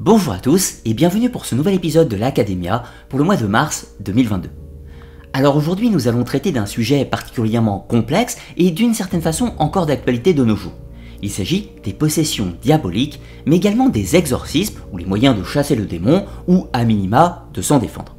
Bonjour à tous et bienvenue pour ce nouvel épisode de l'Académia pour le mois de mars 2022. Alors aujourd'hui nous allons traiter d'un sujet particulièrement complexe et d'une certaine façon encore d'actualité de nos jours. Il s'agit des possessions diaboliques mais également des exorcismes ou les moyens de chasser le démon ou à minima de s'en défendre.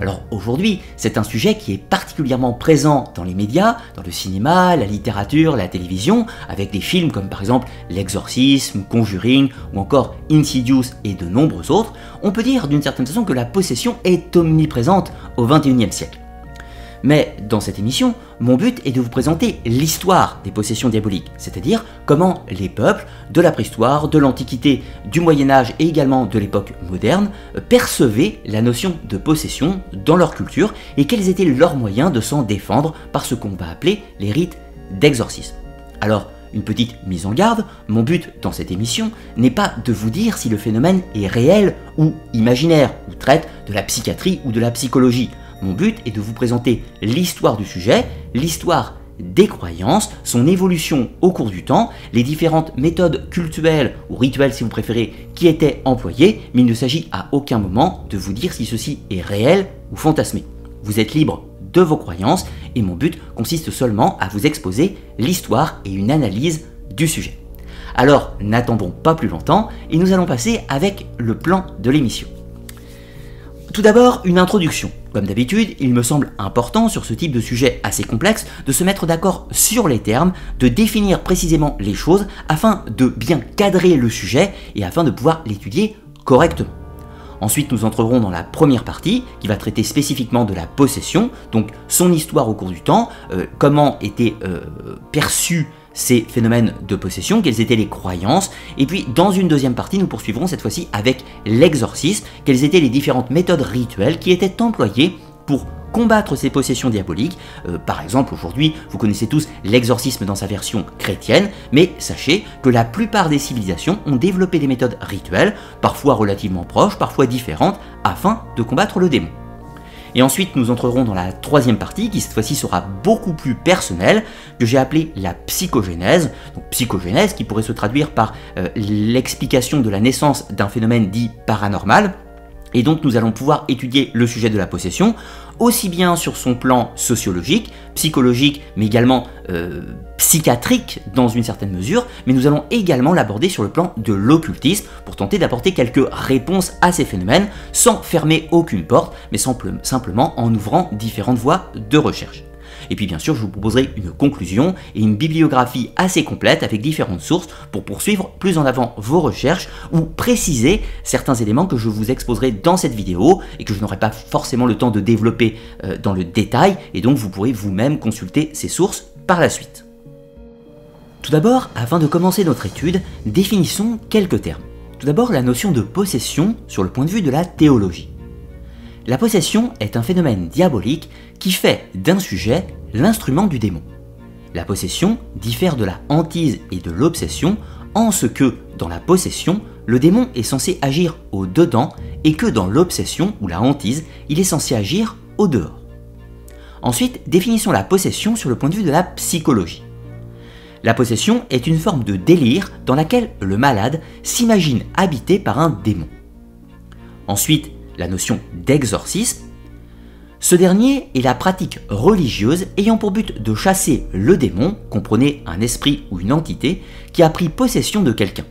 Alors aujourd'hui, c'est un sujet qui est particulièrement présent dans les médias, dans le cinéma, la littérature, la télévision, avec des films comme par exemple L'Exorcisme, Conjuring ou encore Insidious et de nombreux autres. On peut dire d'une certaine façon que la possession est omniprésente au XXIe siècle. Mais dans cette émission, mon but est de vous présenter l'histoire des possessions diaboliques, c'est-à-dire comment les peuples de la préhistoire, de l'Antiquité, du Moyen Âge et également de l'époque moderne percevaient la notion de possession dans leur culture et quels étaient leurs moyens de s'en défendre par ce qu'on va appeler les rites d'exorcisme. Alors, une petite mise en garde, mon but dans cette émission n'est pas de vous dire si le phénomène est réel ou imaginaire, ou traite de la psychiatrie ou de la psychologie. Mon but est de vous présenter l'histoire du sujet, l'histoire des croyances, son évolution au cours du temps, les différentes méthodes cultuelles ou rituelles si vous préférez qui étaient employées, mais il ne s'agit à aucun moment de vous dire si ceci est réel ou fantasmé. Vous êtes libre de vos croyances et mon but consiste seulement à vous exposer l'histoire et une analyse du sujet. Alors n'attendons pas plus longtemps et nous allons passer avec le plan de l'émission. Tout d'abord, une introduction. Comme d'habitude, il me semble important sur ce type de sujet assez complexe de se mettre d'accord sur les termes, de définir précisément les choses afin de bien cadrer le sujet et afin de pouvoir l'étudier correctement. Ensuite, nous entrerons dans la première partie qui va traiter spécifiquement de la possession, donc son histoire au cours du temps, euh, comment était euh, perçue ces phénomènes de possession, quelles étaient les croyances, et puis dans une deuxième partie, nous poursuivrons cette fois-ci avec l'exorcisme, quelles étaient les différentes méthodes rituelles qui étaient employées pour combattre ces possessions diaboliques. Euh, par exemple, aujourd'hui, vous connaissez tous l'exorcisme dans sa version chrétienne, mais sachez que la plupart des civilisations ont développé des méthodes rituelles, parfois relativement proches, parfois différentes, afin de combattre le démon. Et ensuite, nous entrerons dans la troisième partie, qui cette fois-ci sera beaucoup plus personnelle, que j'ai appelée la psychogénèse. Donc psychogénèse qui pourrait se traduire par euh, l'explication de la naissance d'un phénomène dit paranormal. Et donc nous allons pouvoir étudier le sujet de la possession, aussi bien sur son plan sociologique, psychologique, mais également euh, psychiatrique dans une certaine mesure, mais nous allons également l'aborder sur le plan de l'occultisme pour tenter d'apporter quelques réponses à ces phénomènes sans fermer aucune porte, mais simplement en ouvrant différentes voies de recherche. Et puis bien sûr, je vous proposerai une conclusion et une bibliographie assez complète avec différentes sources pour poursuivre plus en avant vos recherches ou préciser certains éléments que je vous exposerai dans cette vidéo et que je n'aurai pas forcément le temps de développer euh, dans le détail et donc vous pourrez vous-même consulter ces sources par la suite. Tout d'abord, avant de commencer notre étude, définissons quelques termes. Tout d'abord, la notion de possession sur le point de vue de la théologie. La possession est un phénomène diabolique qui fait d'un sujet l'instrument du démon. La possession diffère de la hantise et de l'obsession en ce que, dans la possession, le démon est censé agir au dedans et que dans l'obsession ou la hantise, il est censé agir au dehors. Ensuite, définissons la possession sur le point de vue de la psychologie. La possession est une forme de délire dans laquelle le malade s'imagine habité par un démon. Ensuite, la notion d'exorcisme, ce dernier est la pratique religieuse ayant pour but de chasser le démon, comprenez un esprit ou une entité, qui a pris possession de quelqu'un.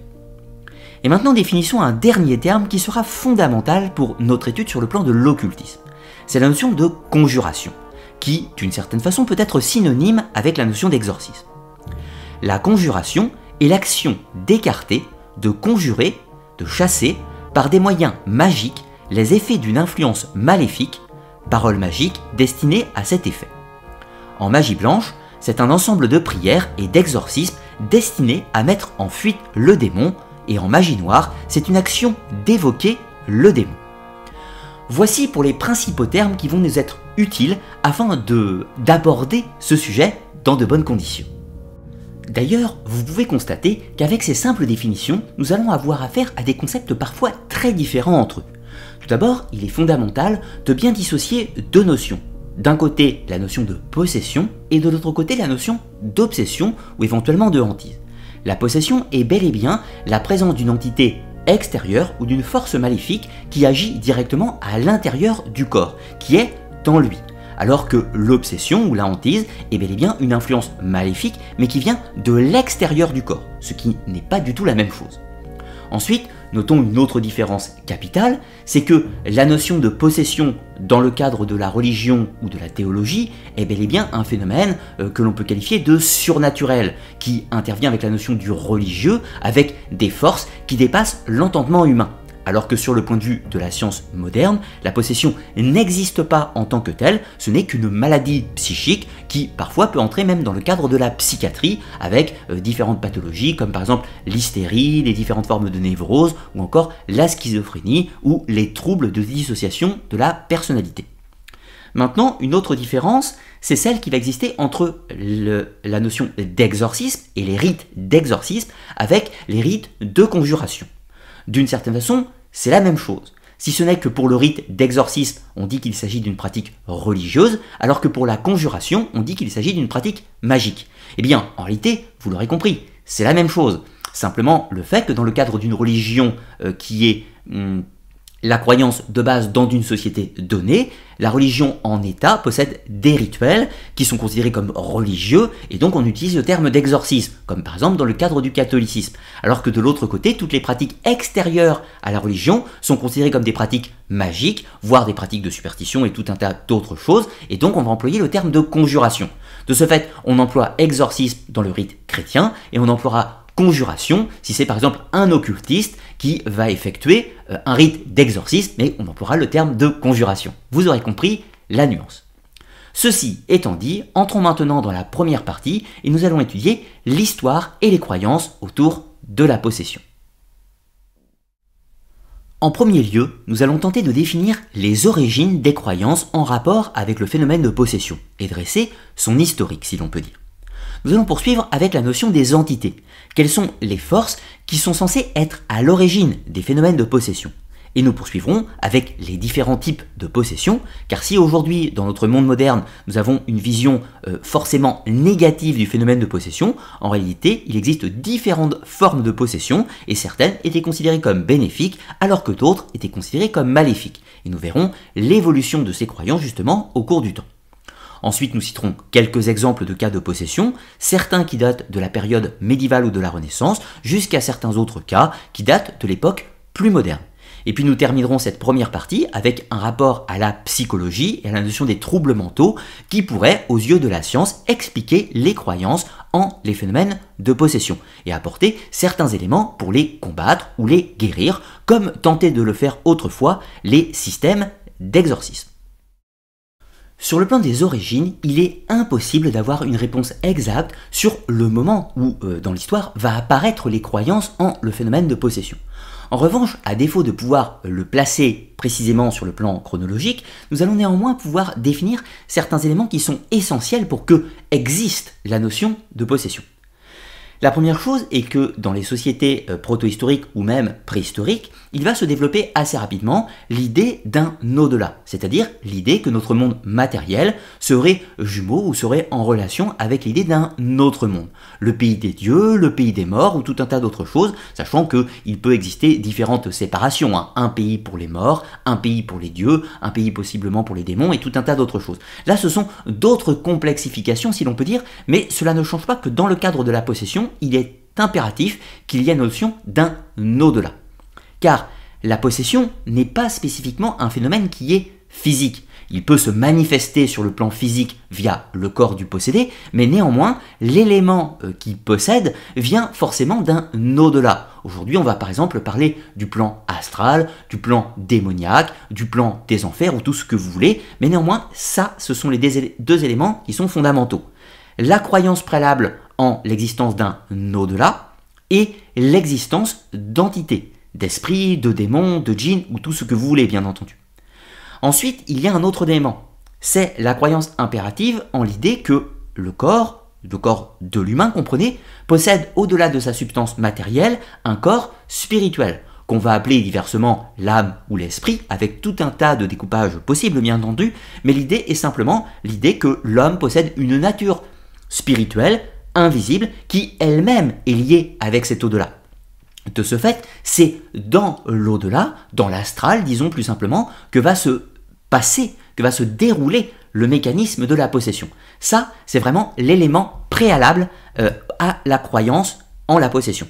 Et maintenant définissons un dernier terme qui sera fondamental pour notre étude sur le plan de l'occultisme. C'est la notion de conjuration, qui, d'une certaine façon, peut être synonyme avec la notion d'exorcisme. La conjuration est l'action d'écarter, de conjurer, de chasser, par des moyens magiques les effets d'une influence maléfique, parole magique destinée à cet effet. En magie blanche, c'est un ensemble de prières et d'exorcismes destinés à mettre en fuite le démon, et en magie noire, c'est une action d'évoquer le démon. Voici pour les principaux termes qui vont nous être utiles afin de d'aborder ce sujet dans de bonnes conditions. D'ailleurs, vous pouvez constater qu'avec ces simples définitions, nous allons avoir affaire à des concepts parfois très différents entre eux. Tout d'abord, il est fondamental de bien dissocier deux notions. D'un côté, la notion de possession, et de l'autre côté, la notion d'obsession ou éventuellement de hantise. La possession est bel et bien la présence d'une entité extérieure ou d'une force maléfique qui agit directement à l'intérieur du corps, qui est en lui. Alors que l'obsession ou la hantise est bel et bien une influence maléfique, mais qui vient de l'extérieur du corps, ce qui n'est pas du tout la même chose. Ensuite, Notons une autre différence capitale, c'est que la notion de possession dans le cadre de la religion ou de la théologie est bel et bien un phénomène euh, que l'on peut qualifier de surnaturel, qui intervient avec la notion du religieux, avec des forces qui dépassent l'entendement humain alors que sur le point de vue de la science moderne, la possession n'existe pas en tant que telle, ce n'est qu'une maladie psychique qui parfois peut entrer même dans le cadre de la psychiatrie avec euh, différentes pathologies comme par exemple l'hystérie, les différentes formes de névrose ou encore la schizophrénie ou les troubles de dissociation de la personnalité. Maintenant, une autre différence, c'est celle qui va exister entre la notion d'exorcisme et les rites d'exorcisme avec les rites de conjuration d'une certaine façon, c'est la même chose. Si ce n'est que pour le rite d'exorcisme, on dit qu'il s'agit d'une pratique religieuse, alors que pour la conjuration, on dit qu'il s'agit d'une pratique magique. Eh bien, en réalité, vous l'aurez compris, c'est la même chose. Simplement, le fait que dans le cadre d'une religion euh, qui est hum, la croyance de base dans une société donnée, la religion en état possède des rituels qui sont considérés comme religieux et donc on utilise le terme d'exorcisme, comme par exemple dans le cadre du catholicisme. Alors que de l'autre côté, toutes les pratiques extérieures à la religion sont considérées comme des pratiques magiques, voire des pratiques de superstition et tout un tas d'autres choses, et donc on va employer le terme de conjuration. De ce fait, on emploie exorcisme dans le rite chrétien et on emploiera conjuration, si c'est par exemple un occultiste qui va effectuer euh, un rite d'exorcisme, mais on emploiera le terme de conjuration. Vous aurez compris la nuance. Ceci étant dit, entrons maintenant dans la première partie et nous allons étudier l'histoire et les croyances autour de la possession. En premier lieu, nous allons tenter de définir les origines des croyances en rapport avec le phénomène de possession et dresser son historique si l'on peut dire. Nous allons poursuivre avec la notion des entités, quelles sont les forces qui sont censées être à l'origine des phénomènes de possession et nous poursuivrons avec les différents types de possession, car si aujourd'hui, dans notre monde moderne, nous avons une vision euh, forcément négative du phénomène de possession, en réalité, il existe différentes formes de possession, et certaines étaient considérées comme bénéfiques, alors que d'autres étaient considérées comme maléfiques. Et nous verrons l'évolution de ces croyants justement au cours du temps. Ensuite, nous citerons quelques exemples de cas de possession, certains qui datent de la période médiévale ou de la Renaissance, jusqu'à certains autres cas qui datent de l'époque plus moderne. Et puis nous terminerons cette première partie avec un rapport à la psychologie et à la notion des troubles mentaux qui pourraient, aux yeux de la science, expliquer les croyances en les phénomènes de possession et apporter certains éléments pour les combattre ou les guérir, comme tentaient de le faire autrefois les systèmes d'exorcisme. Sur le plan des origines, il est impossible d'avoir une réponse exacte sur le moment où, euh, dans l'histoire, va apparaître les croyances en le phénomène de possession. En revanche, à défaut de pouvoir le placer précisément sur le plan chronologique, nous allons néanmoins pouvoir définir certains éléments qui sont essentiels pour que existe la notion de possession. La première chose est que dans les sociétés euh, protohistoriques ou même préhistoriques, il va se développer assez rapidement l'idée d'un au-delà, c'est-à-dire l'idée que notre monde matériel serait jumeau ou serait en relation avec l'idée d'un autre monde, le pays des dieux, le pays des morts ou tout un tas d'autres choses, sachant que il peut exister différentes séparations, hein. un pays pour les morts, un pays pour les dieux, un pays possiblement pour les démons et tout un tas d'autres choses. Là, ce sont d'autres complexifications si l'on peut dire, mais cela ne change pas que dans le cadre de la possession, il est impératif qu'il y ait notion d'un au-delà. Car la possession n'est pas spécifiquement un phénomène qui est physique. Il peut se manifester sur le plan physique via le corps du possédé, mais néanmoins, l'élément euh, qui possède vient forcément d'un au-delà. Aujourd'hui, on va par exemple parler du plan astral, du plan démoniaque, du plan des enfers ou tout ce que vous voulez, mais néanmoins, ça, ce sont les deux éléments qui sont fondamentaux. La croyance préalable en l'existence d'un au-delà et l'existence d'entités, d'esprits, de démons, de djinns ou tout ce que vous voulez bien entendu. Ensuite, il y a un autre élément, c'est la croyance impérative en l'idée que le corps, le corps de l'humain comprenez, possède au-delà de sa substance matérielle un corps spirituel, qu'on va appeler diversement l'âme ou l'esprit, avec tout un tas de découpages possibles bien entendu, mais l'idée est simplement l'idée que l'homme possède une nature spirituelle invisible qui elle-même est liée avec cet au-delà. De ce fait, c'est dans l'au-delà, dans l'astral, disons plus simplement, que va se passer, que va se dérouler le mécanisme de la possession. Ça, c'est vraiment l'élément préalable euh, à la croyance en la possession.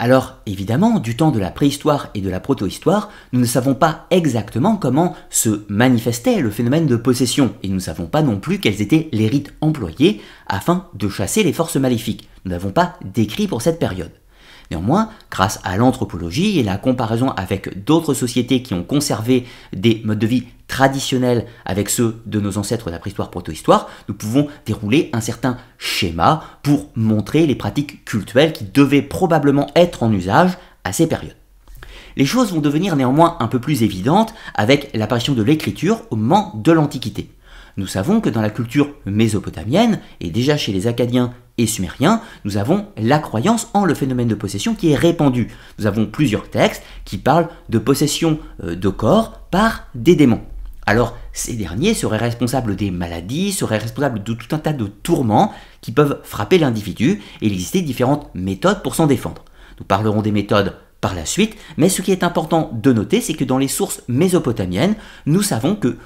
Alors évidemment, du temps de la préhistoire et de la protohistoire, nous ne savons pas exactement comment se manifestait le phénomène de possession, et nous ne savons pas non plus quels étaient les rites employés afin de chasser les forces maléfiques. Nous n'avons pas d'écrit pour cette période. Néanmoins, grâce à l'anthropologie et la comparaison avec d'autres sociétés qui ont conservé des modes de vie traditionnels avec ceux de nos ancêtres la préhistoire histoire nous pouvons dérouler un certain schéma pour montrer les pratiques cultuelles qui devaient probablement être en usage à ces périodes. Les choses vont devenir néanmoins un peu plus évidentes avec l'apparition de l'écriture au moment de l'Antiquité. Nous savons que dans la culture mésopotamienne, et déjà chez les Acadiens et Sumériens, nous avons la croyance en le phénomène de possession qui est répandu. Nous avons plusieurs textes qui parlent de possession euh, de corps par des démons. Alors ces derniers seraient responsables des maladies, seraient responsables de tout un tas de tourments qui peuvent frapper l'individu, et il existe différentes méthodes pour s'en défendre. Nous parlerons des méthodes par la suite, mais ce qui est important de noter, c'est que dans les sources mésopotamiennes, nous savons que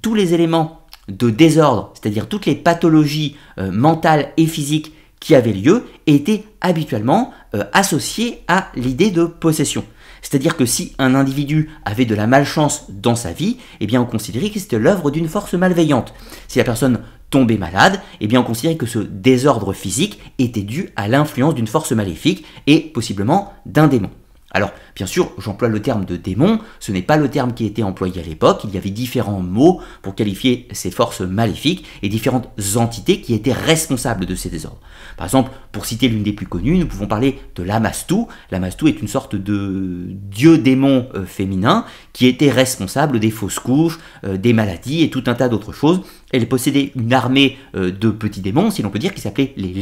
tous les éléments de désordre, c'est-à-dire toutes les pathologies euh, mentales et physiques qui avaient lieu, étaient habituellement euh, associés à l'idée de possession. C'est-à-dire que si un individu avait de la malchance dans sa vie, eh bien on considérait que c'était l'œuvre d'une force malveillante. Si la personne tombait malade, eh bien on considérait que ce désordre physique était dû à l'influence d'une force maléfique et possiblement d'un démon. Alors, bien sûr, j'emploie le terme de démon, ce n'est pas le terme qui était employé à l'époque, il y avait différents mots pour qualifier ces forces maléfiques et différentes entités qui étaient responsables de ces désordres. Par exemple, pour citer l'une des plus connues, nous pouvons parler de l'Amastou. L'Amastou est une sorte de dieu-démon euh, féminin qui était responsable des fausses couches, euh, des maladies et tout un tas d'autres choses. Elle possédait une armée euh, de petits démons, si l'on peut dire, qui s'appelait les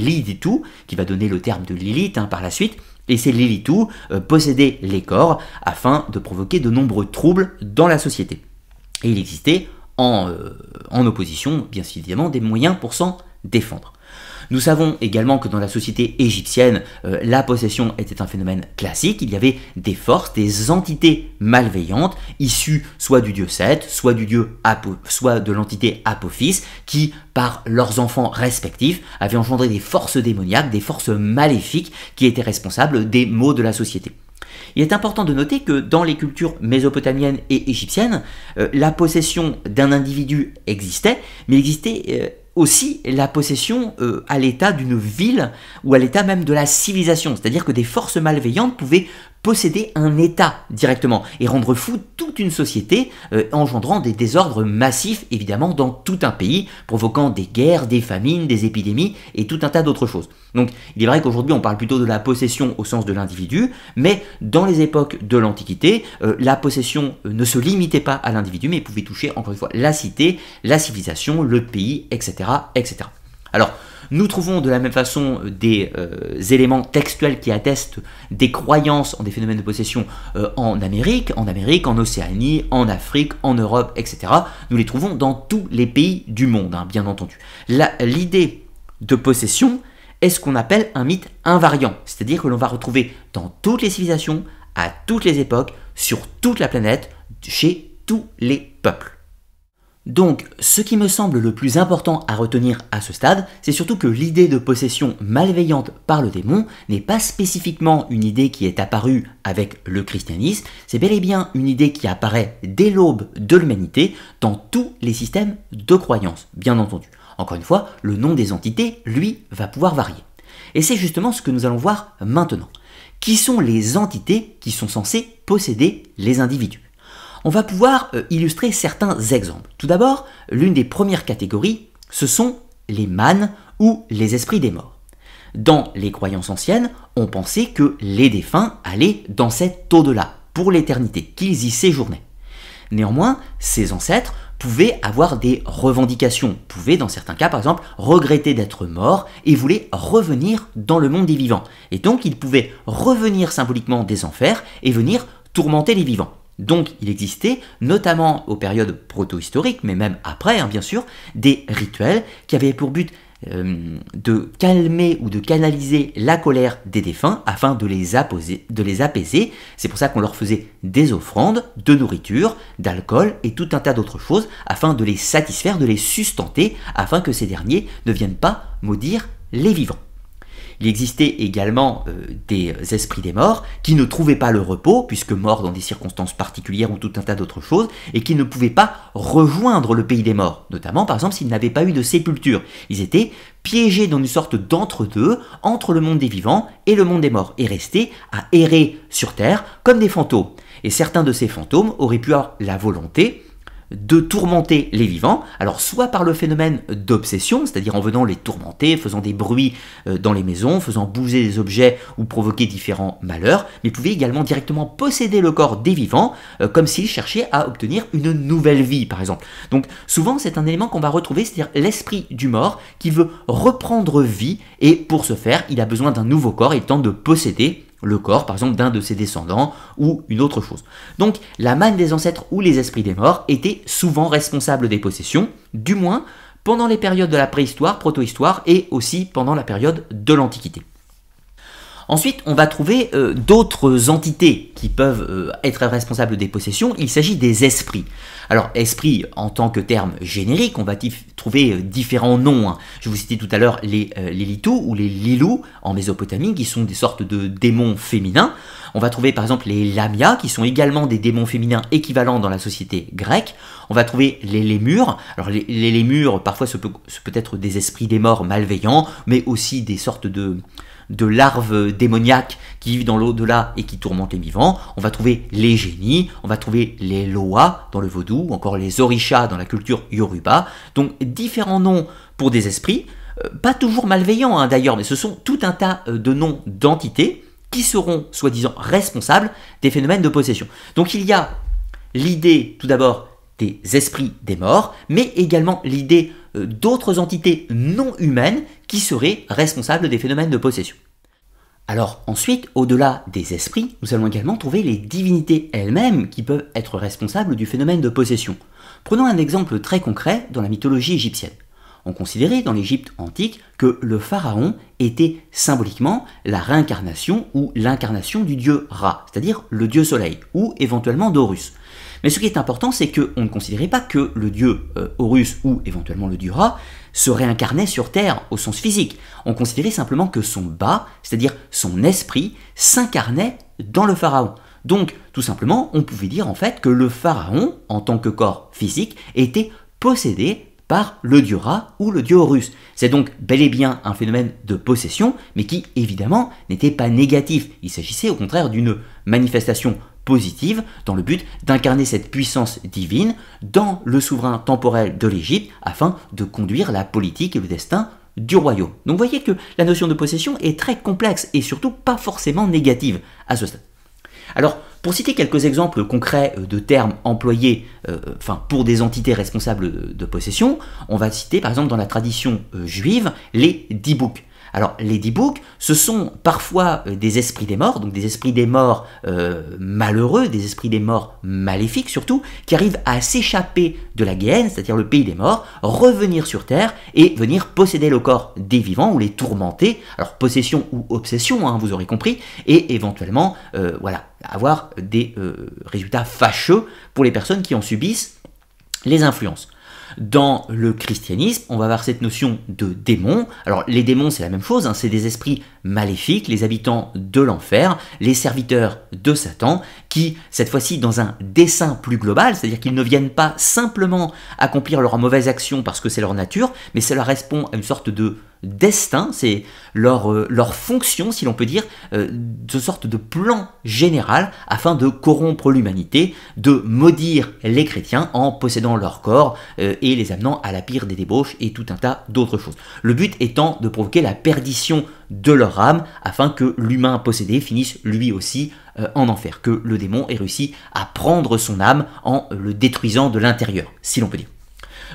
tout, qui va donner le terme de Lilith hein, par la suite, et c'est Lilitou euh, posséder les corps afin de provoquer de nombreux troubles dans la société. Et il existait, en, euh, en opposition, bien évidemment, des moyens pour s'en défendre. Nous savons également que dans la société égyptienne, euh, la possession était un phénomène classique. Il y avait des forces, des entités malveillantes, issues soit du dieu Seth, soit, du dieu soit de l'entité Apophis, qui, par leurs enfants respectifs, avaient engendré des forces démoniaques, des forces maléfiques, qui étaient responsables des maux de la société. Il est important de noter que dans les cultures mésopotamiennes et égyptiennes, euh, la possession d'un individu existait, mais existait euh, aussi la possession euh, à l'état d'une ville ou à l'état même de la civilisation. C'est-à-dire que des forces malveillantes pouvaient posséder un État directement et rendre fou toute une société, euh, engendrant des désordres massifs évidemment dans tout un pays, provoquant des guerres, des famines, des épidémies et tout un tas d'autres choses. Donc il est vrai qu'aujourd'hui on parle plutôt de la possession au sens de l'individu, mais dans les époques de l'Antiquité, euh, la possession euh, ne se limitait pas à l'individu, mais pouvait toucher encore une fois la cité, la civilisation, le pays, etc. etc. Alors, nous trouvons de la même façon euh, des euh, éléments textuels qui attestent des croyances en des phénomènes de possession euh, en Amérique, en Amérique, en Océanie, en Afrique, en Europe, etc. Nous les trouvons dans tous les pays du monde, hein, bien entendu. L'idée de possession est ce qu'on appelle un mythe invariant, c'est-à-dire que l'on va retrouver dans toutes les civilisations, à toutes les époques, sur toute la planète, chez tous les peuples. Donc, ce qui me semble le plus important à retenir à ce stade, c'est surtout que l'idée de possession malveillante par le démon n'est pas spécifiquement une idée qui est apparue avec le christianisme, c'est bel et bien une idée qui apparaît dès l'aube de l'humanité dans tous les systèmes de croyance, bien entendu. Encore une fois, le nom des entités, lui, va pouvoir varier. Et c'est justement ce que nous allons voir maintenant. Qui sont les entités qui sont censées posséder les individus on va pouvoir euh, illustrer certains exemples. Tout d'abord, l'une des premières catégories, ce sont les manes ou les esprits des morts. Dans les croyances anciennes, on pensait que les défunts allaient dans cet au-delà, pour l'éternité, qu'ils y séjournaient. Néanmoins, ces ancêtres pouvaient avoir des revendications, pouvaient dans certains cas par exemple regretter d'être morts et voulaient revenir dans le monde des vivants. Et donc ils pouvaient revenir symboliquement des enfers et venir tourmenter les vivants. Donc il existait, notamment aux périodes proto-historiques, mais même après hein, bien sûr, des rituels qui avaient pour but euh, de calmer ou de canaliser la colère des défunts afin de les, de les apaiser. C'est pour ça qu'on leur faisait des offrandes, de nourriture, d'alcool et tout un tas d'autres choses afin de les satisfaire, de les sustenter, afin que ces derniers ne viennent pas maudire les vivants. Il existait également euh, des euh, esprits des morts qui ne trouvaient pas le repos, puisque morts dans des circonstances particulières ou tout un tas d'autres choses, et qui ne pouvaient pas rejoindre le pays des morts, notamment par exemple s'ils n'avaient pas eu de sépulture. Ils étaient piégés dans une sorte d'entre-deux entre le monde des vivants et le monde des morts, et restés à errer sur Terre comme des fantômes. Et certains de ces fantômes auraient pu avoir la volonté, de tourmenter les vivants, alors soit par le phénomène d'obsession, c'est-à-dire en venant les tourmenter, faisant des bruits euh, dans les maisons, faisant bouger des objets ou provoquer différents malheurs, mais pouvait également directement posséder le corps des vivants, euh, comme s'ils cherchait à obtenir une nouvelle vie, par exemple. Donc souvent c'est un élément qu'on va retrouver, c'est-à-dire l'esprit du mort qui veut reprendre vie, et pour ce faire, il a besoin d'un nouveau corps, il tente de posséder le corps par exemple d'un de ses descendants ou une autre chose. Donc la manne des ancêtres ou les esprits des morts étaient souvent responsables des possessions, du moins pendant les périodes de la préhistoire, protohistoire et aussi pendant la période de l'Antiquité. Ensuite, on va trouver euh, d'autres entités qui peuvent euh, être responsables des possessions. Il s'agit des esprits. Alors, esprit en tant que terme générique, on va trouver euh, différents noms. Hein. Je vous citais tout à l'heure les, euh, ou les Lilou en Mésopotamie, qui sont des sortes de démons féminins. On va trouver par exemple les Lamia, qui sont également des démons féminins équivalents dans la société grecque. On va trouver les Lémures. Alors les, Lémures, parfois, ce peut, être des esprits des morts malveillants, mais aussi des sortes de, de larves démoniaques qui vivent dans l'au-delà et qui tourmentent les vivants. On va trouver les génies, on va trouver les loa dans le vaudou, ou encore les orishas dans la culture yoruba. Donc différents noms pour des esprits, euh, pas toujours malveillants hein, d'ailleurs, mais ce sont tout un tas euh, de noms d'entités qui seront soi-disant responsables des phénomènes de possession. Donc il y a l'idée tout d'abord des esprits des morts, mais également l'idée euh, d'autres entités non humaines qui seraient responsables des phénomènes de possession. Alors ensuite, au-delà des esprits, nous allons également trouver les divinités elles-mêmes qui peuvent être responsables du phénomène de possession. Prenons un exemple très concret dans la mythologie égyptienne. On considérait dans l'Égypte antique que le pharaon était symboliquement la réincarnation ou l'incarnation du dieu Ra, c'est-à-dire le dieu soleil, ou éventuellement d'Horus, mais ce qui est important, c'est qu'on ne considérait pas que le dieu euh, Horus ou éventuellement le dieu Ra se réincarnait sur Terre au sens physique. On considérait simplement que son bas, c'est-à-dire son esprit, s'incarnait dans le pharaon. Donc, tout simplement, on pouvait dire en fait que le pharaon, en tant que corps physique, était possédé par le dieu Ra ou le dieu Horus. C'est donc bel et bien un phénomène de possession, mais qui évidemment n'était pas négatif. Il s'agissait au contraire d'une manifestation positive, dans le but d'incarner cette puissance divine dans le souverain temporel de l'Égypte, afin de conduire la politique et le destin du royaume. Donc vous voyez que la notion de possession est très complexe et surtout pas forcément négative à ce stade. Alors, pour citer quelques exemples concrets euh, de termes employés euh, enfin, pour des entités responsables de possession, on va citer par exemple dans la tradition euh, juive les dix alors, les d ce sont parfois euh, des esprits des morts, donc des esprits des morts euh, malheureux, des esprits des morts maléfiques surtout, qui arrivent à s'échapper de la Géhenne, c'est-à-dire le pays des morts, revenir sur Terre et venir posséder le corps des vivants ou les tourmenter, alors possession ou obsession, hein, vous aurez compris, et éventuellement, euh, voilà, avoir des résultats fâcheux pour les personnes qui en subissent les influences. Dans le christianisme, on va avoir cette notion de démon. Alors les démons, c'est la même chose, hein, c'est des esprits maléfiques, les habitants de l'enfer, les serviteurs de Satan, qui, cette fois-ci, dans un dessein plus global, c'est-à-dire qu'ils ne viennent pas simplement accomplir leur mauvaise action parce que c'est leur nature, mais cela répond à une sorte de destin, c'est leur, euh, leur fonction, si l'on peut dire, euh, de sorte de plan général afin de corrompre l'humanité, de maudire les chrétiens en possédant leur corps euh, et les amenant à la pire des débauches et tout un tas d'autres choses. Le but étant de provoquer la perdition de leur âme afin que l'humain possédé finisse lui aussi euh, en enfer, que le démon ait réussi à prendre son âme en le détruisant de l'intérieur, si l'on peut dire.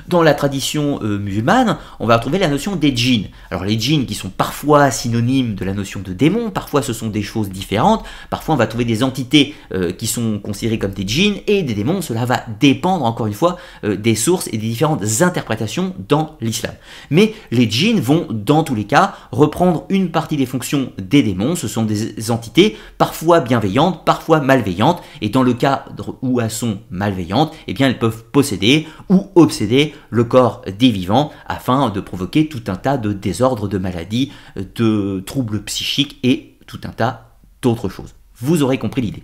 Dans la tradition euh, musulmane, on va retrouver la notion des djinns. Alors les djinns qui sont parfois synonymes de la notion de démon, parfois ce sont des choses différentes, parfois on va trouver des entités euh, qui sont considérées comme des djinns et des démons, cela va dépendre encore une fois euh, des sources et des différentes interprétations dans l'islam. Mais les djinns vont dans tous les cas reprendre une partie des fonctions des démons, ce sont des entités parfois bienveillantes, parfois malveillantes, et dans le cadre où elles sont malveillantes, eh bien elles peuvent posséder ou obséder le corps des vivants afin de provoquer tout un tas de désordres, de maladies, de troubles psychiques et tout un tas d'autres choses. Vous aurez compris l'idée.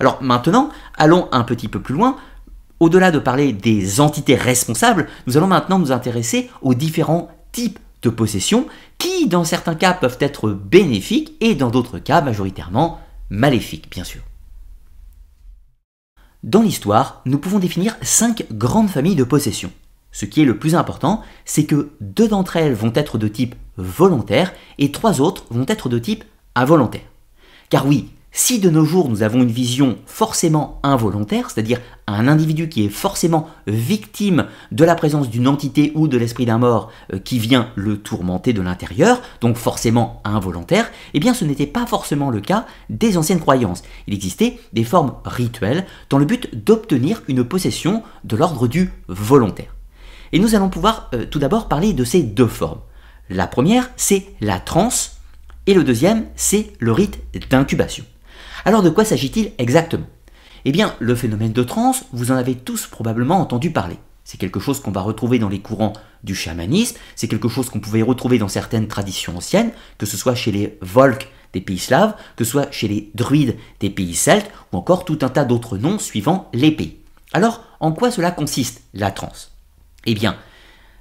Alors maintenant, allons un petit peu plus loin. Au-delà de parler des entités responsables, nous allons maintenant nous intéresser aux différents types de possessions qui, dans certains cas, peuvent être bénéfiques et dans d'autres cas, majoritairement maléfiques, bien sûr. Dans l'histoire, nous pouvons définir cinq grandes familles de possessions. Ce qui est le plus important, c'est que deux d'entre elles vont être de type volontaire et trois autres vont être de type involontaire. Car oui, si de nos jours nous avons une vision forcément involontaire, c'est-à-dire un individu qui est forcément victime de la présence d'une entité ou de l'esprit d'un mort euh, qui vient le tourmenter de l'intérieur, donc forcément involontaire, eh bien ce n'était pas forcément le cas des anciennes croyances. Il existait des formes rituelles dans le but d'obtenir une possession de l'ordre du volontaire. Et nous allons pouvoir euh, tout d'abord parler de ces deux formes. La première, c'est la transe, et le deuxième, c'est le rite d'incubation. Alors de quoi s'agit-il exactement Eh bien, le phénomène de transe, vous en avez tous probablement entendu parler. C'est quelque chose qu'on va retrouver dans les courants du chamanisme, c'est quelque chose qu'on pouvait retrouver dans certaines traditions anciennes, que ce soit chez les Volks des pays slaves, que ce soit chez les druides des pays celtes, ou encore tout un tas d'autres noms suivant les pays. Alors, en quoi cela consiste, la transe eh bien,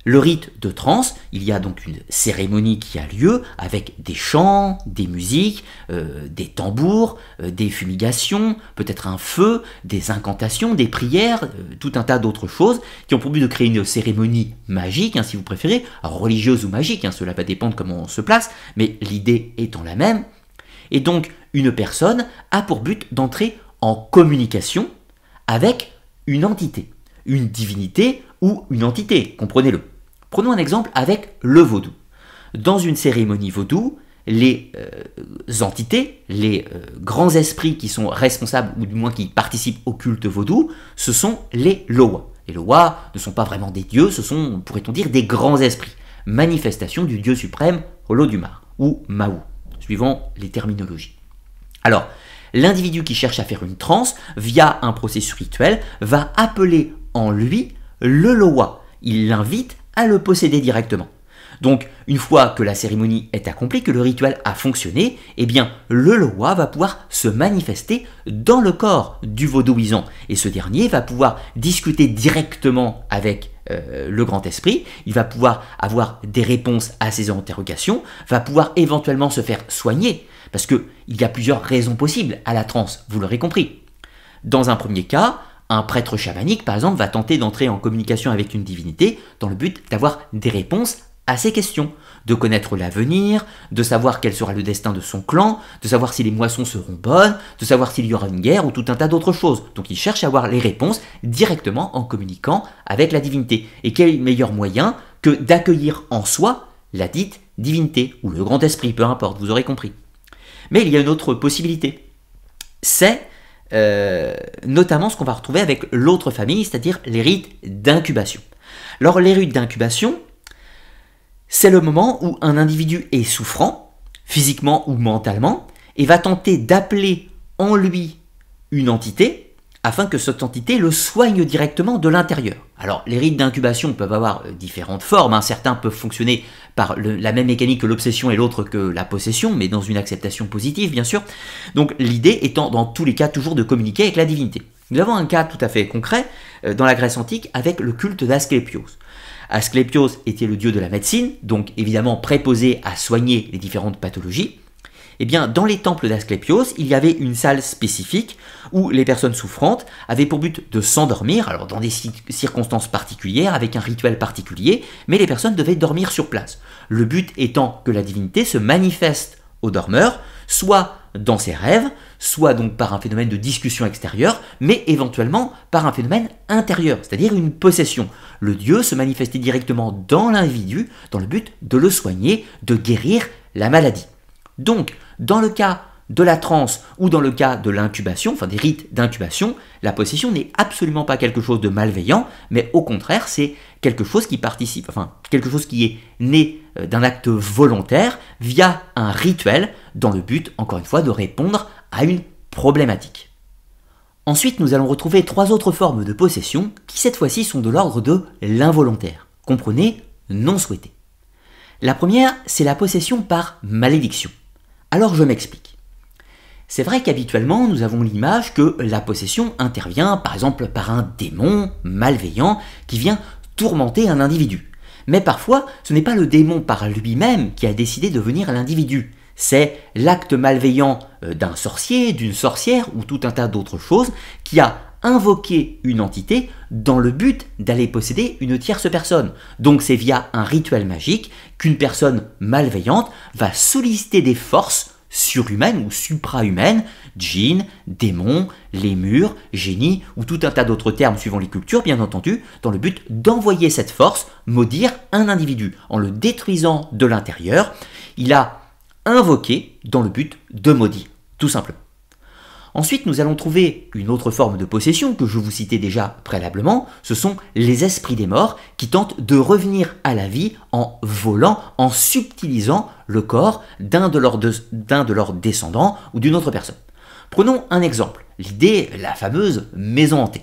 le rite de transe, il y a donc une cérémonie qui a lieu avec des chants, des musiques, euh, des tambours, euh, des fumigations, peut-être un feu, des incantations, des prières, euh, tout un tas d'autres choses qui ont pour but de créer une cérémonie magique, hein, si vous préférez, religieuse ou magique, hein, cela va dépendre comment on se place, mais l'idée étant la même. Et donc, une personne a pour but d'entrer en communication avec une entité, une divinité ou une entité, comprenez-le. Prenons un exemple avec le vaudou. Dans une cérémonie vaudou, les euh, entités, les euh, grands esprits qui sont responsables, ou du moins qui participent au culte vaudou, ce sont les Loa. Les Loa ne sont pas vraiment des dieux, ce sont, pourrait-on dire, des grands esprits, Manifestation du dieu suprême Mar ou Maou, suivant les terminologies. Alors, l'individu qui cherche à faire une transe, via un processus rituel, va appeler en lui le Loa. Il l'invite à le posséder directement. Donc, une fois que la cérémonie est accomplie, que le rituel a fonctionné, eh bien, le Loa va pouvoir se manifester dans le corps du vaudouisant. Et ce dernier va pouvoir discuter directement avec euh, le grand esprit, il va pouvoir avoir des réponses à ses interrogations, va pouvoir éventuellement se faire soigner, parce qu'il y a plusieurs raisons possibles à la transe, vous l'aurez compris. Dans un premier cas, un prêtre chamanique, par exemple, va tenter d'entrer en communication avec une divinité dans le but d'avoir des réponses à ses questions, de connaître l'avenir, de savoir quel sera le destin de son clan, de savoir si les moissons seront bonnes, de savoir s'il y aura une guerre ou tout un tas d'autres choses. Donc il cherche à avoir les réponses directement en communiquant avec la divinité. Et quel meilleur moyen que d'accueillir en soi la dite divinité, ou le grand esprit, peu importe, vous aurez compris. Mais il y a une autre possibilité. C'est euh, notamment ce qu'on va retrouver avec l'autre famille, c'est-à-dire les rites d'incubation. Alors les rites d'incubation, c'est le moment où un individu est souffrant, physiquement ou mentalement, et va tenter d'appeler en lui une entité afin que cette entité le soigne directement de l'intérieur. Alors, les rites d'incubation peuvent avoir euh, différentes formes, hein. certains peuvent fonctionner par la même mécanique que l'obsession et l'autre que la possession, mais dans une acceptation positive, bien sûr. Donc, l'idée étant, dans tous les cas, toujours de communiquer avec la divinité. Nous avons un cas tout à fait concret euh, dans la Grèce antique avec le culte d'Asclépios. Asclépios était le dieu de la médecine, donc évidemment préposé à soigner les différentes pathologies. Eh bien, dans les temples d'Asclépios, il y avait une salle spécifique où les personnes souffrantes avaient pour but de s'endormir, alors dans des circonstances particulières, avec un rituel particulier, mais les personnes devaient dormir sur place. Le but étant que la divinité se manifeste au dormeur, soit dans ses rêves, soit donc par un phénomène de discussion extérieure, mais éventuellement par un phénomène intérieur, c'est-à-dire une possession. Le Dieu se manifestait directement dans l'individu dans le but de le soigner, de guérir la maladie. Donc, dans le cas de la transe ou dans le cas de l'incubation, enfin des rites d'incubation, la possession n'est absolument pas quelque chose de malveillant, mais au contraire, c'est quelque chose qui participe, enfin quelque chose qui est né euh, d'un acte volontaire via un rituel dans le but, encore une fois, de répondre à une problématique. Ensuite, nous allons retrouver trois autres formes de possession qui cette fois-ci sont de l'ordre de l'involontaire, comprenez non souhaité. La première, c'est la possession par malédiction. Alors je m'explique. C'est vrai qu'habituellement nous avons l'image que la possession intervient par exemple par un démon malveillant qui vient tourmenter un individu. Mais parfois ce n'est pas le démon par lui-même qui a décidé de venir à l'individu, c'est l'acte malveillant euh, d'un sorcier, d'une sorcière ou tout un tas d'autres choses qui a invoquer une entité dans le but d'aller posséder une tierce personne. Donc c'est via un rituel magique qu'une personne malveillante va solliciter des forces surhumaines ou suprahumaines, djinns, démons, les génies ou tout un tas d'autres termes suivant les cultures bien entendu, dans le but d'envoyer cette force maudire un individu en le détruisant de l'intérieur. Il a invoqué dans le but de maudire, tout simplement. Ensuite, nous allons trouver une autre forme de possession que je vous citais déjà préalablement, ce sont les esprits des morts qui tentent de revenir à la vie en volant, en subtilisant le corps d'un de, leurs de leurs descendants ou d'une autre personne. Prenons un exemple, l'idée, la fameuse maison hantée.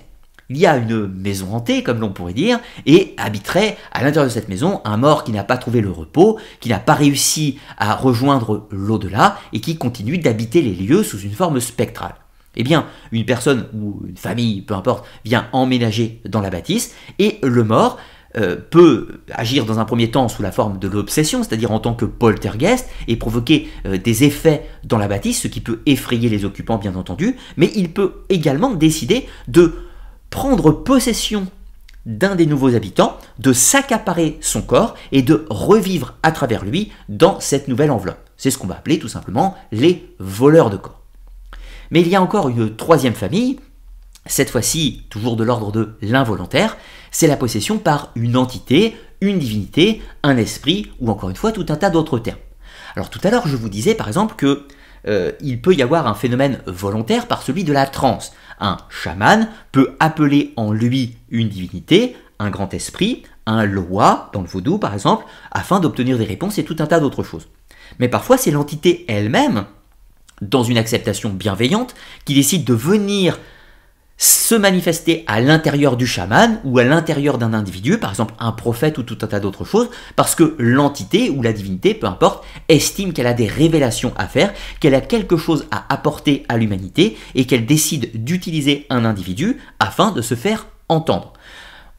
Il y a une maison hantée, comme l'on pourrait dire, et habiterait à l'intérieur de cette maison un mort qui n'a pas trouvé le repos, qui n'a pas réussi à rejoindre l'au-delà, et qui continue d'habiter les lieux sous une forme spectrale. Eh bien, une personne ou une famille, peu importe, vient emménager dans la bâtisse et le mort euh, peut agir dans un premier temps sous la forme de l'obsession, c'est-à-dire en tant que poltergeist, et provoquer euh, des effets dans la bâtisse, ce qui peut effrayer les occupants bien entendu, mais il peut également décider de prendre possession d'un des nouveaux habitants, de s'accaparer son corps et de revivre à travers lui dans cette nouvelle enveloppe. C'est ce qu'on va appeler tout simplement les voleurs de corps. Mais il y a encore une troisième famille, cette fois-ci toujours de l'ordre de l'involontaire, c'est la possession par une entité, une divinité, un esprit, ou encore une fois tout un tas d'autres termes. Alors tout à l'heure je vous disais par exemple que euh, il peut y avoir un phénomène volontaire par celui de la transe. Un chaman peut appeler en lui une divinité, un grand esprit, un loa, dans le vaudou par exemple, afin d'obtenir des réponses et tout un tas d'autres choses. Mais parfois c'est l'entité elle-même dans une acceptation bienveillante, qui décide de venir se manifester à l'intérieur du chaman ou à l'intérieur d'un individu, par exemple un prophète ou tout un tas d'autres choses, parce que l'entité ou la divinité, peu importe, estime qu'elle a des révélations à faire, qu'elle a quelque chose à apporter à l'humanité et qu'elle décide d'utiliser un individu afin de se faire entendre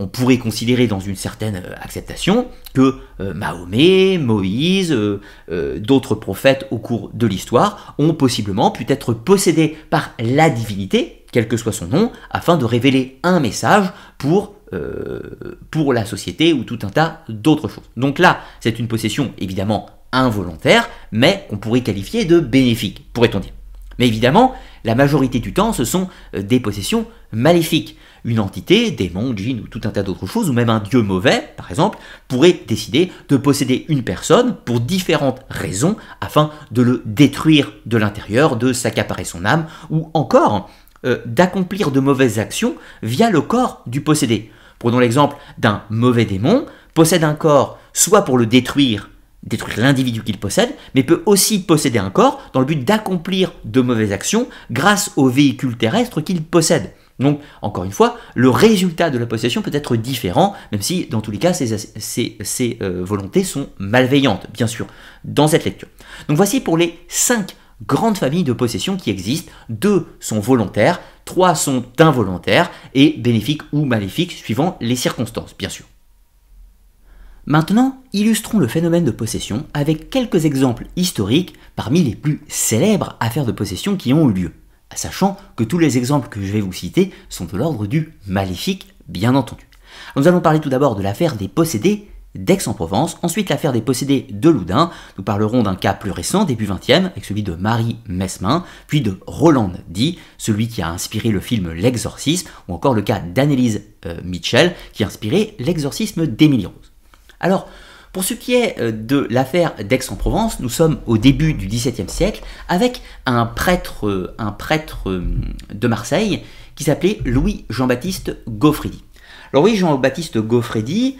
on pourrait considérer dans une certaine euh, acceptation que euh, Mahomet, Moïse, euh, d'autres prophètes au cours de l'histoire ont possiblement pu être possédés par la divinité, quel que soit son nom, afin de révéler un message pour, pour la société ou tout un tas d'autres choses. Donc là, c'est une possession évidemment involontaire, mais qu'on pourrait qualifier de bénéfique, pourrait-on dire. Mais évidemment, la majorité du temps, ce sont des possessions maléfiques une entité, démon, djinn ou tout un tas d'autres choses, ou même un dieu mauvais, par exemple, pourrait décider de posséder une personne pour différentes raisons afin de le détruire de l'intérieur, de s'accaparer son âme, ou encore euh, d'accomplir de mauvaises actions via le corps du possédé. Prenons l'exemple d'un mauvais démon, possède un corps soit pour le détruire, détruire l'individu qu'il possède, mais peut aussi posséder un corps dans le but d'accomplir de mauvaises actions grâce au véhicule terrestre qu'il possède. Donc, encore une fois, le résultat de la possession peut être différent, même si, dans tous les cas, ces, euh, volontés sont malveillantes, bien sûr, dans cette lecture. Donc, voici pour les cinq grandes familles de possession qui existent. Deux sont volontaires, trois sont involontaires, et bénéfiques ou maléfiques, suivant les circonstances, bien sûr. Maintenant, illustrons le phénomène de possession avec quelques exemples historiques parmi les plus célèbres affaires de possession qui ont eu lieu sachant que tous les exemples que je vais vous citer sont de l'ordre du maléfique, bien entendu. Nous allons parler tout d'abord de l'affaire des possédés d'Aix-en-Provence, ensuite l'affaire des possédés de Loudun, nous parlerons d'un cas plus récent, début 20e, avec celui de Marie Mesmin, puis de Roland D, celui qui a inspiré le film L'Exorcisme, ou encore le cas d'Annelise euh, Mitchell, qui a inspiré L'exorcisme d'Émilie Rose. Alors, pour ce qui est euh, de l'affaire d'Aix-en-Provence, nous sommes au début du XVIIe siècle avec un prêtre, euh, un prêtre euh, de Marseille qui s'appelait Louis Jean-Baptiste Goffredi. Louis Jean-Baptiste Goffredi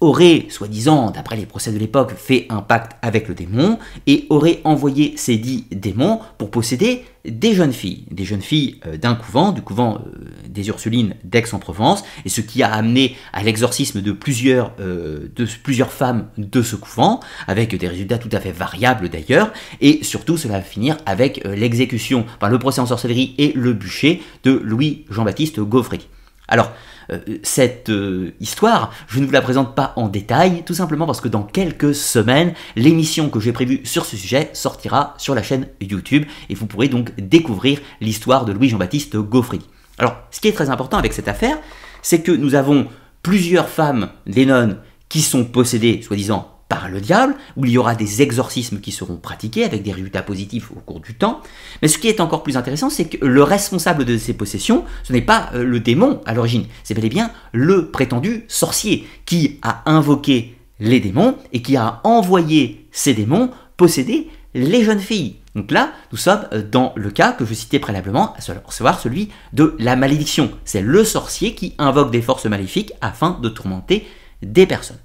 aurait, soi-disant, d'après les procès de l'époque, fait un pacte avec le démon et aurait envoyé ces dix démons pour posséder des jeunes filles, des jeunes filles euh, d'un couvent, du couvent euh, des Ursulines d'Aix-en-Provence, et ce qui a amené à l'exorcisme de plusieurs, euh, de plusieurs femmes de ce couvent, avec des résultats tout à fait variables d'ailleurs, et surtout cela va finir avec l'exécution, enfin le procès en sorcellerie et le bûcher de Louis Jean-Baptiste Gaufric. Alors, euh, cette euh, histoire. Je ne vous la présente pas en détail, tout simplement parce que dans quelques semaines, l'émission que j'ai prévue sur ce sujet sortira sur la chaîne YouTube et vous pourrez donc découvrir l'histoire de Louis-Jean-Baptiste Gaufry. Alors, ce qui est très important avec cette affaire, c'est que nous avons plusieurs femmes, des nonnes, qui sont possédées, soi-disant, par le diable, où il y aura des exorcismes qui seront pratiqués avec des résultats positifs au cours du temps. Mais ce qui est encore plus intéressant, c'est que le responsable de ces possessions, ce n'est pas euh, le démon à l'origine, c'est bel et bien le prétendu sorcier qui a invoqué les démons et qui a envoyé ces démons posséder les jeunes filles. Donc là, nous sommes euh, dans le cas que je citais préalablement, à savoir celui de la malédiction. C'est le sorcier qui invoque des forces maléfiques afin de tourmenter des personnes.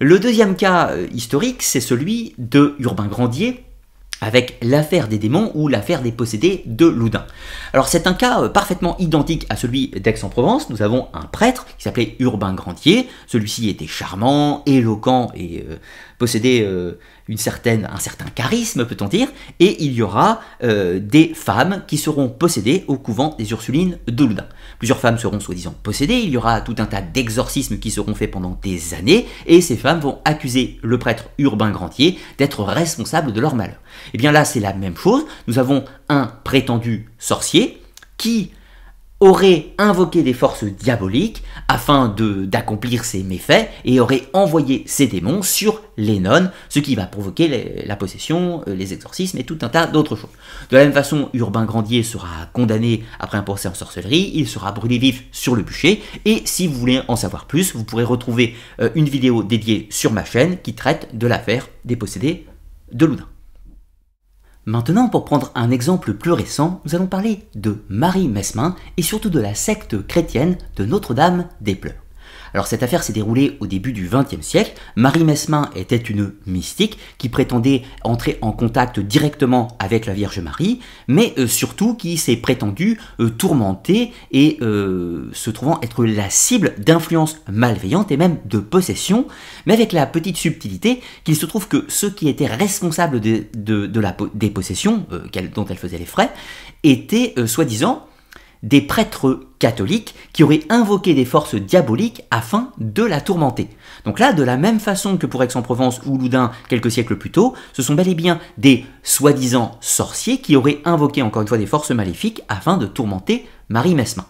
Le deuxième cas euh, historique, c'est celui de Urbain Grandier, avec l'affaire des démons ou l'affaire des possédés de Loudun. Alors c'est un cas euh, parfaitement identique à celui d'Aix-en-Provence. Nous avons un prêtre qui s'appelait Urbain Grandier. Celui-ci était charmant, éloquent et euh, posséder euh, une certaine, un certain charisme, peut-on dire, et il y aura euh, des femmes qui seront possédées au couvent des Ursulines de Loudun. Plusieurs femmes seront soi-disant possédées, il y aura tout un tas d'exorcismes qui seront faits pendant des années, et ces femmes vont accuser le prêtre Urbain Grandier d'être responsable de leur malheur. Et eh bien là, c'est la même chose, nous avons un prétendu sorcier qui aurait invoqué des forces diaboliques afin d'accomplir ses méfaits et aurait envoyé ses démons sur les nonnes, ce qui va provoquer la possession, euh, les exorcismes et tout un tas d'autres choses. De la même façon, Urbain Grandier sera condamné après un procès en sorcellerie, il sera brûlé vif sur le bûcher, et si vous voulez en savoir plus, vous pourrez retrouver euh, une vidéo dédiée sur ma chaîne qui traite de l'affaire des possédés de Loudun. Maintenant, pour prendre un exemple plus récent, nous allons parler de Marie Mesmin et surtout de la secte chrétienne de Notre-Dame des Pleurs. Alors cette affaire s'est déroulée au début du XXe siècle. Marie Mesmin était une mystique qui prétendait entrer en contact directement avec la Vierge Marie, mais euh, surtout qui s'est prétendue euh, tourmentée et euh, se trouvant être la cible d'influences malveillantes et même de possession, mais avec la petite subtilité qu'il se trouve que ceux qui étaient responsables de, la, des possessions dont elle faisait les frais étaient soi-disant des prêtres catholiques qui auraient invoqué des forces diaboliques afin de la tourmenter. Donc là, de la même façon que pour Aix-en-Provence ou Loudun quelques siècles plus tôt, ce sont bel et bien des soi-disant sorciers qui auraient invoqué encore une fois des forces maléfiques afin de tourmenter Marie Mesmin.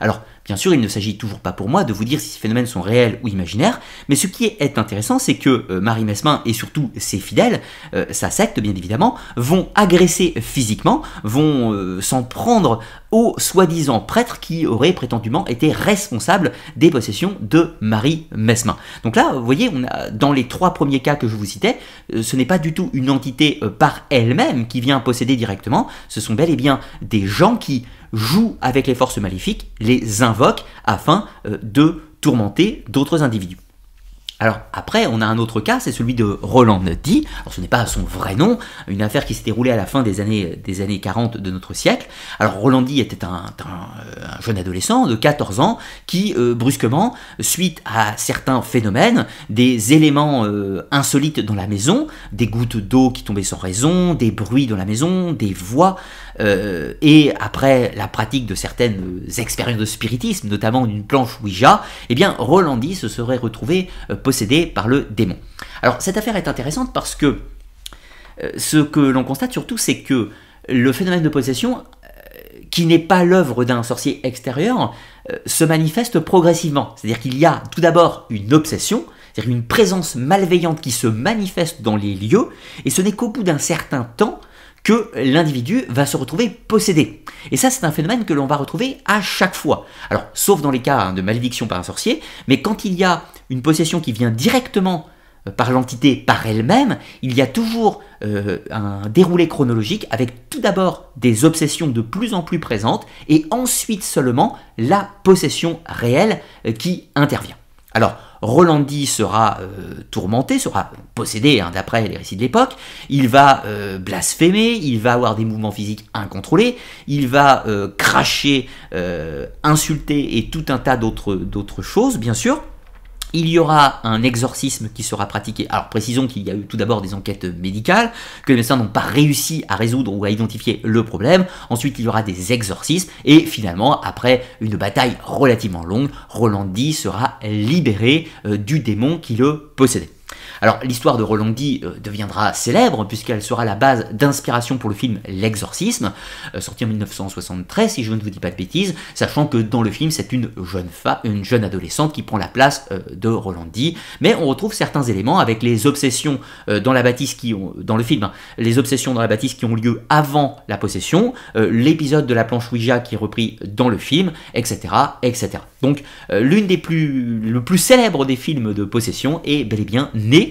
Alors, Bien sûr, il ne s'agit toujours pas pour moi de vous dire si ces phénomènes sont réels ou imaginaires, mais ce qui est intéressant, c'est que euh, Marie Mesmin et surtout ses fidèles, euh, sa secte bien évidemment, vont agresser physiquement, vont euh, s'en prendre aux soi-disant prêtres qui auraient prétendument été responsables des possessions de Marie Mesmin. Donc là, vous voyez, on a, dans les trois premiers cas que je vous citais, ce n'est pas du tout une entité par elle-même qui vient posséder directement, ce sont bel et bien des gens qui jouent avec les forces maléfiques, les invoquent afin euh, de tourmenter d'autres individus. Alors après, on a un autre cas, c'est celui de Roland D. ce n'est pas son vrai nom, une affaire qui s'est déroulée à la fin des années, des années 40 de notre siècle. Alors Roland D. était un, jeune adolescent de 14 ans qui, euh, brusquement, suite à certains phénomènes, des éléments euh, insolites dans la maison, des gouttes d'eau qui tombaient sans raison, des bruits dans la maison, des voix, euh, et après la pratique de certaines expériences de spiritisme, notamment d'une planche Ouija, eh bien Rolandi se serait retrouvé euh, possédé par le démon. Alors cette affaire est intéressante parce que euh, ce que l'on constate surtout, c'est que le phénomène de possession, qui n'est pas l'œuvre d'un sorcier extérieur, se manifeste progressivement. C'est-à-dire qu'il y a tout d'abord une obsession, c'est-à-dire une présence malveillante qui se manifeste dans les lieux, et ce n'est qu'au bout d'un certain temps l'individu va se retrouver possédé. Et ça, c'est un phénomène que l'on va retrouver à chaque fois. Alors, sauf dans les cas hein, de malédiction par un sorcier, mais quand il y a une possession qui vient directement euh, par l'entité par elle-même, il y a toujours euh, un déroulé chronologique avec tout d'abord des obsessions de plus en plus présentes et ensuite seulement la possession réelle euh, qui intervient. Alors, Rolandi sera euh, tourmenté, sera possédé, hein, d'après les récits de l'époque, il va euh, blasphémer, il va avoir des mouvements physiques incontrôlés, il va euh, cracher, insulter et tout un tas d'autres choses, bien sûr. Il y aura un exorcisme qui sera pratiqué. Alors précisons qu'il y a eu tout d'abord des enquêtes médicales, que les médecins n'ont pas réussi à résoudre ou à identifier le problème. Ensuite, il y aura des exorcismes. Et finalement, après une bataille relativement longue, Rolandi sera libéré euh, du démon qui le possédait. Alors l'histoire de Rolandi euh, deviendra célèbre puisqu'elle sera la base d'inspiration pour le film L'Exorcisme, euh, sorti en 1973 si je ne vous dis pas de bêtises, sachant que dans le film c'est une jeune femme, une jeune adolescente qui prend la place euh, de Rolandi, mais on retrouve certains éléments avec les obsessions dans la bâtisse qui ont, dans le film, hein, les obsessions dans la bâtisse qui ont lieu avant la possession, l'épisode de la planche Ouija qui est repris dans le film, etc., etc. Donc l'une des plus le plus célèbre des films de possession est bel et bien née,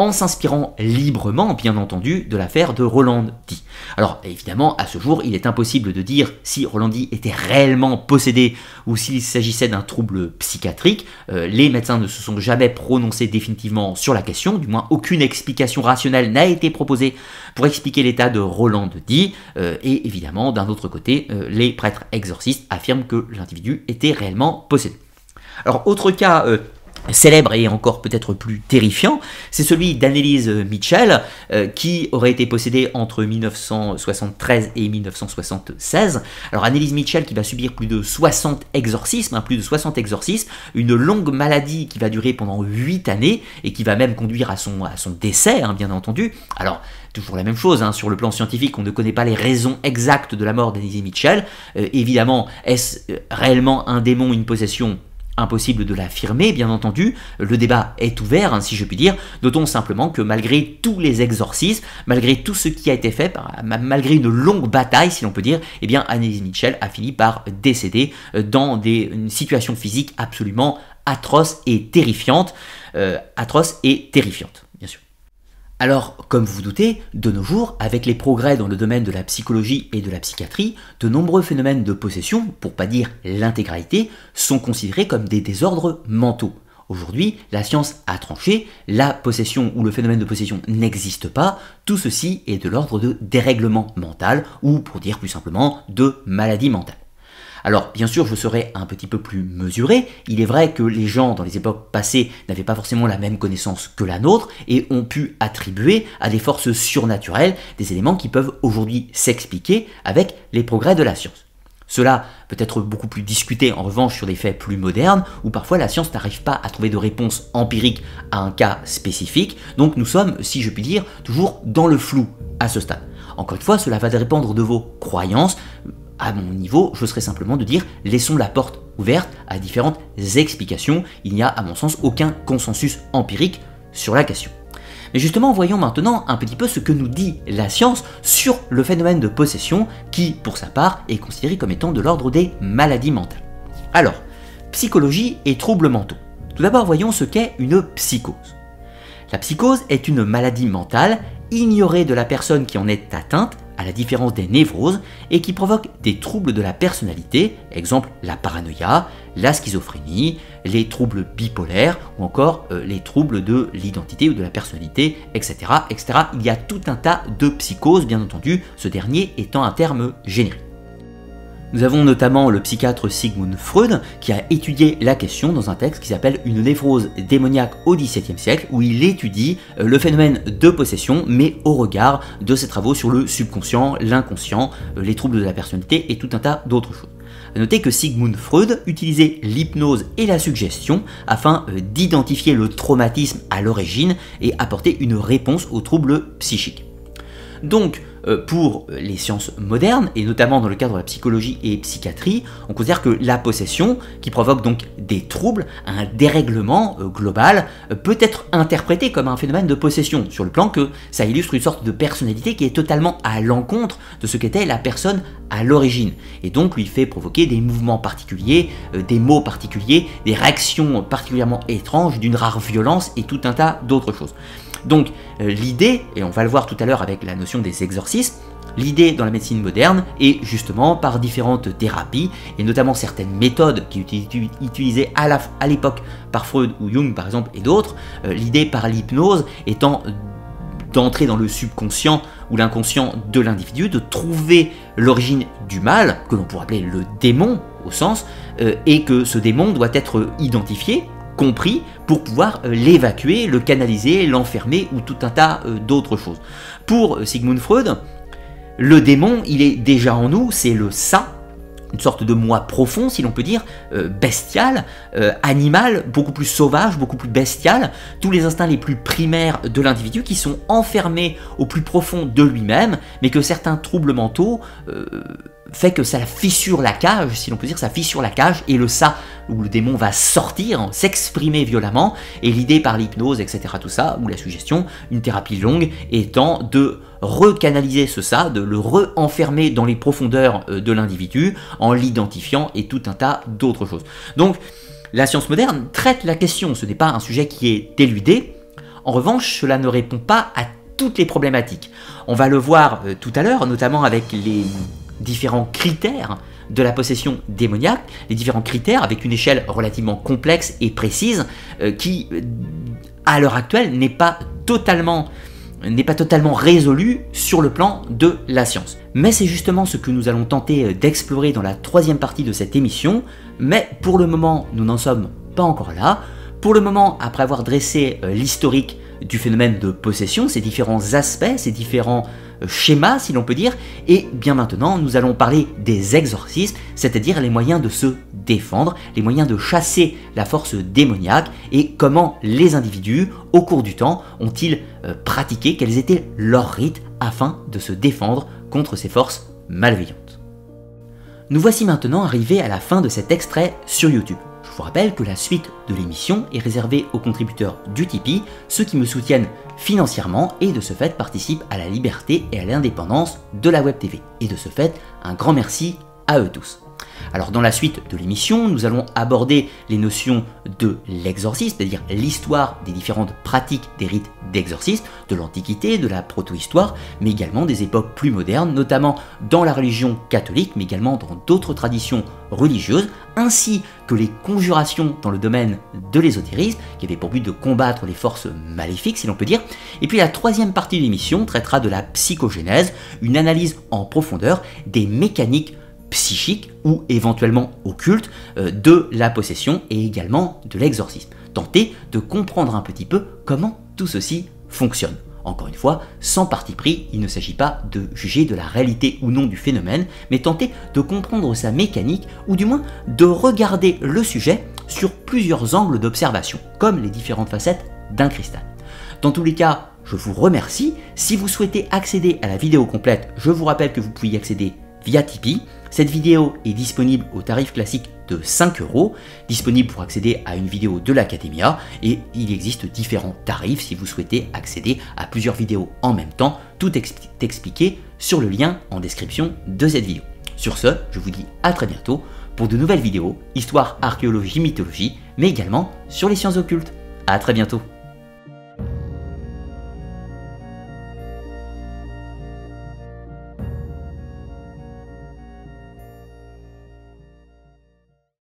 en s'inspirant librement, bien entendu, de l'affaire de Roland D. Alors évidemment, à ce jour, il est impossible de dire si Roland D. était réellement possédé ou s'il s'agissait d'un trouble psychiatrique. Euh, les médecins ne se sont jamais prononcés définitivement sur la question, du moins aucune explication rationnelle n'a été proposée pour expliquer l'état de Roland D. Euh, et évidemment, d'un autre côté, euh, les prêtres exorcistes affirment que l'individu était réellement possédé. Alors autre cas célèbre et encore peut-être plus terrifiant, c'est celui d'Annelise Mitchell, euh, qui aurait été possédée entre 1973 et 1976. Alors Annelise Mitchell qui va subir plus de 60 exorcismes, hein, plus de 60 exorcismes, une longue maladie qui va durer pendant 8 années et qui va même conduire à son, à son décès, hein, bien entendu. Alors, toujours la même chose, hein, sur le plan scientifique, on ne connaît pas les raisons exactes de la mort d'Annelise Mitchell. Euh, évidemment, est-ce euh, réellement un démon, une possession impossible de l'affirmer, bien entendu, le débat est ouvert, hein, si je puis dire, notons simplement que malgré tous les exorcismes, malgré tout ce qui a été fait, malgré une longue bataille, si l'on peut dire, eh bien, Annelise Mitchell a fini par décéder euh, dans des, une situation physique absolument atroce et terrifiante. Euh, atroce et terrifiante. Alors, comme vous vous doutez, de nos jours, avec les progrès dans le domaine de la psychologie et de la psychiatrie, de nombreux phénomènes de possession, pour pas dire l'intégralité, sont considérés comme des désordres mentaux. Aujourd'hui, la science a tranché, la possession ou le phénomène de possession n'existe pas, tout ceci est de l'ordre de dérèglement mental, ou pour dire plus simplement, de maladie mentale. Alors bien sûr, je serai un petit peu plus mesuré. Il est vrai que les gens dans les époques passées n'avaient pas forcément la même connaissance que la nôtre et ont pu attribuer à des forces surnaturelles des éléments qui peuvent aujourd'hui s'expliquer avec les progrès de la science. Cela peut être beaucoup plus discuté en revanche sur des faits plus modernes, où parfois la science n'arrive pas à trouver de réponse empirique à un cas spécifique, donc nous sommes, si je puis dire, toujours dans le flou à ce stade. Encore une fois, cela va dépendre de vos croyances, à mon niveau, je serais simplement de dire laissons la porte ouverte à différentes explications. Il n'y a à mon sens aucun consensus empirique sur la question. Mais justement, voyons maintenant un petit peu ce que nous dit la science sur le phénomène de possession qui, pour sa part, est considéré comme étant de l'ordre des maladies mentales. Alors, psychologie et troubles mentaux. Tout d'abord, voyons ce qu'est une psychose. La psychose est une maladie mentale ignorée de la personne qui en est atteinte à la différence des névroses, et qui provoquent des troubles de la personnalité, exemple la paranoïa, la schizophrénie, les troubles bipolaires ou encore euh, les troubles de l'identité ou de la personnalité, etc., etc. Il y a tout un tas de psychoses, bien entendu, ce dernier étant un terme générique. Nous avons notamment le psychiatre Sigmund Freud qui a étudié la question dans un texte qui s'appelle Une névrose démoniaque au XVIIe siècle où il étudie euh, le phénomène de possession mais au regard de ses travaux sur le subconscient, l'inconscient, euh, les troubles de la personnalité et tout un tas d'autres choses. Notez que Sigmund Freud utilisait l'hypnose et la suggestion afin euh, d'identifier le traumatisme à l'origine et apporter une réponse aux troubles psychiques. Donc, euh, pour les sciences modernes, et notamment dans le cadre de la psychologie et psychiatrie, on considère que la possession, qui provoque donc des troubles, un dérèglement euh, global, euh, peut être interprétée comme un phénomène de possession, sur le plan que ça illustre une sorte de personnalité qui est totalement à l'encontre de ce qu'était la personne à l'origine, et donc lui fait provoquer des mouvements particuliers, des mots particuliers, des réactions particulièrement étranges, d'une rare violence et tout un tas d'autres choses. Donc euh, l'idée, et on va le voir tout à l'heure avec la notion des exorcismes, L'idée dans la médecine moderne est justement par différentes thérapies, et notamment certaines méthodes qui étaient utilisées à l'époque par Freud ou Jung par exemple et d'autres, euh, l'idée par l'hypnose étant d'entrer dans le subconscient ou l'inconscient de l'individu, de trouver l'origine du mal, que l'on pourrait appeler le démon au sens, euh, et que ce démon doit être identifié, compris pour pouvoir euh, l'évacuer, le canaliser, l'enfermer ou tout un tas euh, d'autres choses. Pour euh, Sigmund Freud, le démon, il est déjà en nous, c'est le ça, une sorte de moi profond, si l'on peut dire, bestial, animal, beaucoup plus sauvage, beaucoup plus bestial, tous les instincts les plus primaires de l'individu qui sont enfermés au plus profond de lui-même, mais que certains troubles mentaux fait que ça fissure la cage, si l'on peut dire, ça fissure la cage, et le ça, où le démon va sortir, s'exprimer violemment, et l'idée par l'hypnose, etc., tout ça, ou la suggestion, une thérapie longue, étant de recanaliser ce ça, de le re-enfermer dans les profondeurs euh, de l'individu, en l'identifiant et tout un tas d'autres choses. Donc, la science moderne traite la question, ce n'est pas un sujet qui est éludé, en revanche, cela ne répond pas à toutes les problématiques. On va le voir euh, tout à l'heure, notamment avec les différents critères de la possession démoniaque, les différents critères avec une échelle relativement complexe et précise euh, qui, à l'heure actuelle, n'est pas totalement n'est pas totalement résolue sur le plan de la science. Mais c'est justement ce que nous allons tenter d'explorer dans la troisième partie de cette émission, mais pour le moment nous n'en sommes pas encore là. Pour le moment, après avoir dressé euh, l'historique du phénomène de possession, ces différents aspects, ces différents schéma, si l'on peut dire. Et bien maintenant, nous allons parler des exorcismes, c'est-à-dire les moyens de se défendre, les moyens de chasser la force démoniaque et comment les individus, au cours du temps, ont-ils euh, pratiqué, quels étaient leurs rites afin de se défendre contre ces forces malveillantes. Nous voici maintenant arrivés à la fin de cet extrait sur YouTube. Je vous rappelle que la suite de l'émission est réservée aux contributeurs du Tipeee, ceux qui me soutiennent financièrement et de ce fait participent à la liberté et à l'indépendance de la Web TV. Et de ce fait, un grand merci à eux tous. Alors dans la suite de l'émission, nous allons aborder les notions de l'exorcisme, c'est-à-dire l'histoire des différentes pratiques des rites d'exorcisme, de l'Antiquité, de la proto-histoire, mais également des époques plus modernes, notamment dans la religion catholique, mais également dans d'autres traditions religieuses, ainsi que les conjurations dans le domaine de l'ésotérisme, qui avait pour but de combattre les forces maléfiques, si l'on peut dire. Et puis la troisième partie de l'émission traitera de la psychogénèse, une analyse en profondeur des mécaniques psychique ou éventuellement occulte euh, de la possession et également de l'exorcisme. Tenter de comprendre un petit peu comment tout ceci fonctionne. Encore une fois, sans parti pris, il ne s'agit pas de juger de la réalité ou non du phénomène, mais tenter de comprendre sa mécanique ou du moins de regarder le sujet sur plusieurs angles d'observation, comme les différentes facettes d'un cristal. Dans tous les cas, je vous remercie. Si vous souhaitez accéder à la vidéo complète, je vous rappelle que vous pouvez y accéder via Tipeee. Cette vidéo est disponible au tarif classique de 5 euros, disponible pour accéder à une vidéo de l'Academia, et il existe différents tarifs si vous souhaitez accéder à plusieurs vidéos en même temps, tout expliqué sur le lien en description de cette vidéo. Sur ce, je vous dis à très bientôt pour de nouvelles vidéos, histoire, archéologie, mythologie, mais également sur les sciences occultes. À très bientôt